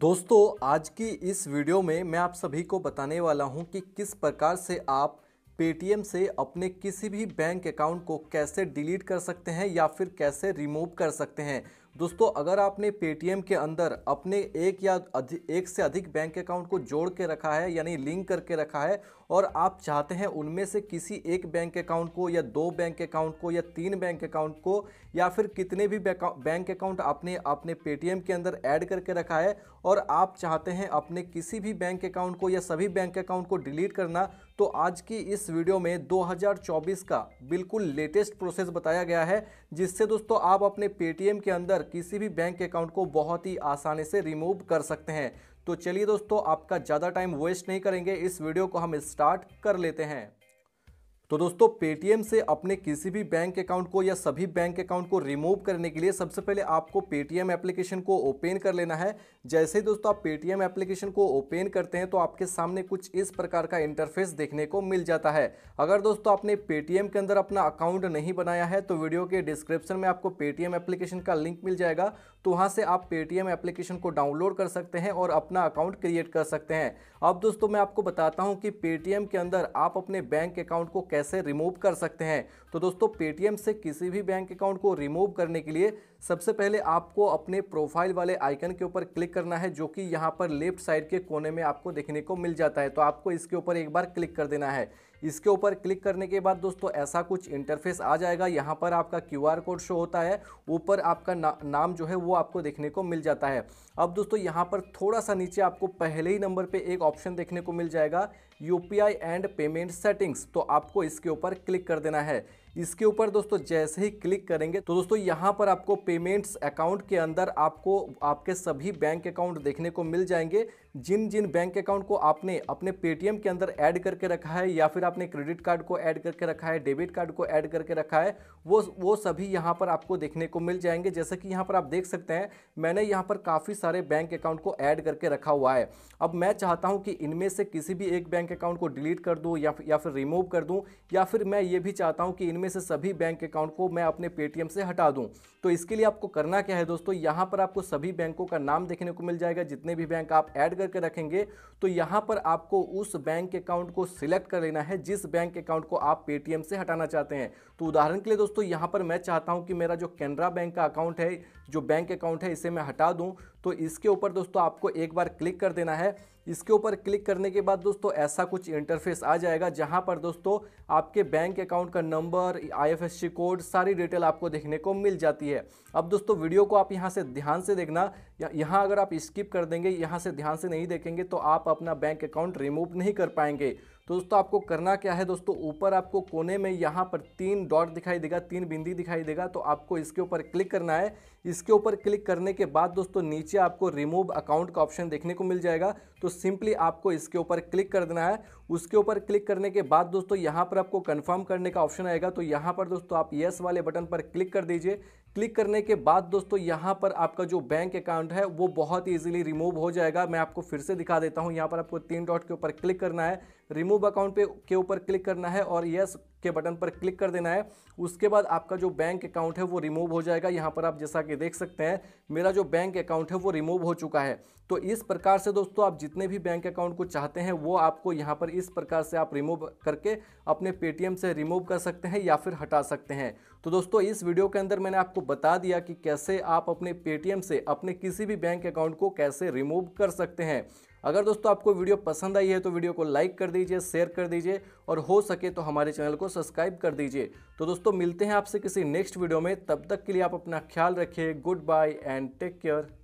दोस्तों आज की इस वीडियो में मैं आप सभी को बताने वाला हूं कि किस प्रकार से आप पेटीएम से अपने किसी भी बैंक अकाउंट को कैसे डिलीट कर सकते हैं या फिर कैसे रिमूव कर सकते हैं दोस्तों अगर आपने पेटीएम के अंदर अपने एक या अधिक एक से अधिक बैंक अकाउंट को जोड़ के रखा है यानी लिंक करके रखा है और आप चाहते हैं उनमें से किसी एक बैंक अकाउंट को या दो बैंक अकाउंट को या तीन बैंक अकाउंट को या फिर कितने भी बैंक अकाउंट आपने अपने पेटीएम के अंदर ऐड करके रखा है और आप चाहते हैं अपने किसी भी बैंक अकाउंट को या सभी बैंक अकाउंट को डिलीट करना तो आज की इस वीडियो में 2024 का बिल्कुल लेटेस्ट प्रोसेस बताया गया है जिससे दोस्तों आप अपने पेटीएम के अंदर कर किसी भी बैंक अकाउंट को बहुत ही आसानी से रिमूव कर सकते हैं तो चलिए दोस्तों आपका ज़्यादा टाइम वेस्ट नहीं करेंगे इस वीडियो को हम स्टार्ट कर लेते हैं तो दोस्तों पेटीएम से अपने किसी भी बैंक अकाउंट को या सभी बैंक अकाउंट को रिमूव करने के लिए सबसे पहले आपको पेटीएम एप्लीकेशन को ओपन कर लेना है जैसे ही दोस्तों आप पेटीएम एप्लीकेशन को ओपन करते हैं तो आपके सामने कुछ इस प्रकार का इंटरफेस देखने को मिल जाता है अगर दोस्तों आपने पेटीएम के अंदर अपना अकाउंट नहीं बनाया है तो वीडियो के डिस्क्रिप्शन में आपको पेटीएम एप्लीकेशन का लिंक मिल जाएगा तो वहाँ से आप पेटीएम एप्लीकेशन को डाउनलोड कर सकते हैं और अपना अकाउंट क्रिएट कर सकते हैं अब दोस्तों मैं आपको बताता हूँ कि पेटीएम के अंदर आप अपने बैंक अकाउंट को कैसे कैसे रिमूव कर सकते हैं तो दोस्तों पेटीएम से किसी भी बैंक अकाउंट को रिमूव करने के लिए सबसे पहले आपको अपने प्रोफाइल वाले आइकन के ऊपर क्लिक करना है जो कि यहाँ पर लेफ्ट साइड के कोने में आपको देखने को मिल जाता है तो आपको इसके ऊपर एक बार क्लिक कर देना है इसके ऊपर क्लिक करने के बाद दोस्तों ऐसा कुछ इंटरफेस आ जाएगा यहाँ पर आपका क्यू आर कोड शो होता है ऊपर आपका ना, नाम जो है वो आपको देखने को मिल जाता है अब दोस्तों यहाँ पर थोड़ा सा नीचे आपको पहले ही नंबर पे एक ऑप्शन देखने को मिल जाएगा यू एंड पेमेंट सेटिंग्स तो आपको इसके ऊपर क्लिक कर देना है इसके ऊपर दोस्तों जैसे ही क्लिक करेंगे तो दोस्तों यहाँ पर आपको पेमेंट्स अकाउंट के अंदर आपको आपके सभी बैंक अकाउंट देखने को मिल जाएंगे जिन जिन बैंक अकाउंट को आपने अपने पेटीएम के अंदर ऐड करके रखा है या फिर आपने क्रेडिट कार्ड को ऐड करके रखा है डेबिट कार्ड को ऐड करके रखा है वो वो सभी यहाँ पर आपको देखने को मिल जाएंगे जैसे कि यहाँ पर आप देख सकते हैं मैंने यहाँ पर काफ़ी सारे बैंक अकाउंट को ऐड करके रखा हुआ है अब मैं चाहता हूँ कि इनमें से किसी भी एक बैंक अकाउंट को डिलीट कर दूँ या फिर रिमूव कर दूँ या फिर मैं ये भी चाहता हूँ कि इनमें इनमें से सभी बैंक अकाउंट को मैं अपने पेटीएम से हटा दूं तो इसके लिए आपको करना क्या है दोस्तों यहां पर आपको सभी बैंकों का नाम देखने को मिल जाएगा जितने भी बैंक आप ऐड करके रखेंगे तो यहां पर आपको उस बैंक अकाउंट को सिलेक्ट कर लेना है जिस बैंक अकाउंट को आप पेटीएम से हटाना चाहते हैं तो उदाहरण के लिए दोस्तों यहां पर मैं चाहता हूं कि मेरा जो कैनरा बैंक का अकाउंट है जो बैंक अकाउंट है इसे मैं हटा दूँ तो इसके ऊपर दोस्तों आपको एक बार क्लिक कर देना है इसके ऊपर क्लिक करने के बाद दोस्तों ऐसा कुछ इंटरफेस आ जाएगा जहां पर दोस्तों आपके बैंक अकाउंट का नंबर आईएफएससी कोड सारी डिटेल आपको देखने को मिल जाती है अब दोस्तों वीडियो को आप यहां से ध्यान से देखना यहां अगर आप स्किप कर देंगे यहां से ध्यान से नहीं देखेंगे तो आप अपना बैंक अकाउंट रिमूव नहीं कर पाएंगे तो दोस्तों आपको करना क्या है दोस्तों ऊपर आपको कोने में यहाँ पर तीन डॉट दिखाई देगा तीन बिंदी दिखाई देगा तो आपको इसके ऊपर क्लिक करना है इसके ऊपर क्लिक करने के बाद दोस्तों नीचे आपको रिमूव अकाउंट का ऑप्शन देखने को मिल जाएगा तो सिंपली आपको इसके ऊपर क्लिक कर देना है उसके ऊपर क्लिक करने के बाद दोस्तों यहाँ पर आपको कन्फर्म करने का ऑप्शन आएगा तो यहाँ पर दोस्तों आप येस वाले बटन पर क्लिक कर दीजिए क्लिक करने के बाद दोस्तों यहाँ पर आपका जो बैंक अकाउंट है वो बहुत ईजिली रिमूव हो जाएगा मैं आपको फिर से दिखा देता हूँ यहाँ पर आपको तीन डॉट के ऊपर क्लिक करना है रिमूव अकाउंट पे के ऊपर क्लिक करना है और यस के बटन पर क्लिक कर देना है उसके बाद आपका जो बैंक अकाउंट है वो रिमूव हो जाएगा यहाँ पर आप जैसा कि देख सकते हैं मेरा जो बैंक अकाउंट है वो रिमूव हो चुका है तो इस प्रकार से दोस्तों आप जितने भी बैंक अकाउंट को चाहते हैं वो आपको यहाँ पर इस प्रकार से आप रिमूव करके अपने पेटीएम से रिमूव कर सकते हैं या फिर हटा सकते हैं तो दोस्तों इस वीडियो के अंदर मैंने आपको बता दिया कि कैसे आप अपने पेटीएम से अपने किसी भी बैंक अकाउंट को कैसे रिमूव कर सकते हैं अगर दोस्तों आपको वीडियो पसंद आई है तो वीडियो को लाइक कर दीजिए शेयर कर दीजिए और हो सके तो हमारे चैनल को सब्सक्राइब कर दीजिए तो दोस्तों मिलते हैं आपसे किसी नेक्स्ट वीडियो में तब तक के लिए आप अपना ख्याल रखिए good bye and take care